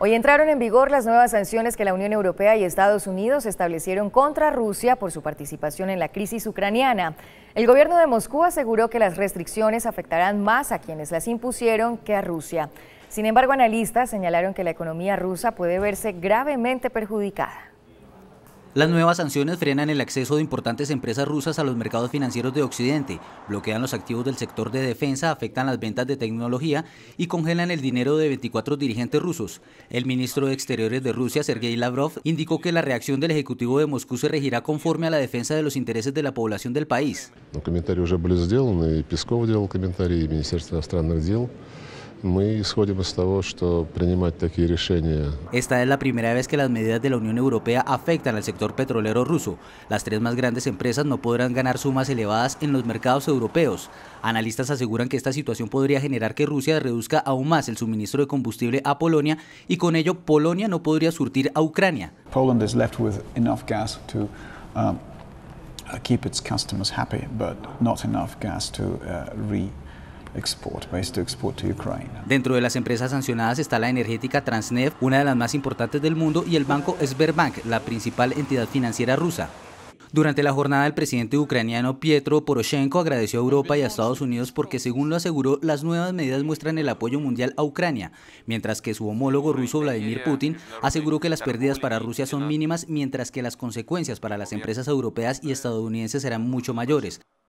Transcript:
Hoy entraron en vigor las nuevas sanciones que la Unión Europea y Estados Unidos establecieron contra Rusia por su participación en la crisis ucraniana. El gobierno de Moscú aseguró que las restricciones afectarán más a quienes las impusieron que a Rusia. Sin embargo, analistas señalaron que la economía rusa puede verse gravemente perjudicada. Las nuevas sanciones frenan el acceso de importantes empresas rusas a los mercados financieros de Occidente, bloquean los activos del sector de defensa, afectan las ventas de tecnología y congelan el dinero de 24 dirigentes rusos. El ministro de Exteriores de Rusia, Sergei Lavrov, indicó que la reacción del Ejecutivo de Moscú se regirá conforme a la defensa de los intereses de la población del país. Los comentarios y de esta es la primera vez que las medidas de la Unión Europea afectan al sector petrolero ruso. Las tres más grandes empresas no podrán ganar sumas elevadas en los mercados europeos. Analistas aseguran que esta situación podría generar que Rusia reduzca aún más el suministro de combustible a Polonia y con ello Polonia no podría surtir a Ucrania. Poland is left with enough gas to, uh, keep its customers happy, but not enough gas to, uh, re pues, Dentro de las empresas sancionadas está la energética Transneft, una de las más importantes del mundo, y el banco Sberbank, la principal entidad financiera rusa. Durante la jornada, el presidente ucraniano Pietro Poroshenko agradeció a Europa y a Estados Unidos porque, según lo aseguró, las nuevas medidas muestran el apoyo mundial a Ucrania, mientras que su homólogo ruso Vladimir Putin aseguró que las pérdidas para Rusia son mínimas, mientras que las consecuencias para las empresas europeas y estadounidenses serán mucho mayores.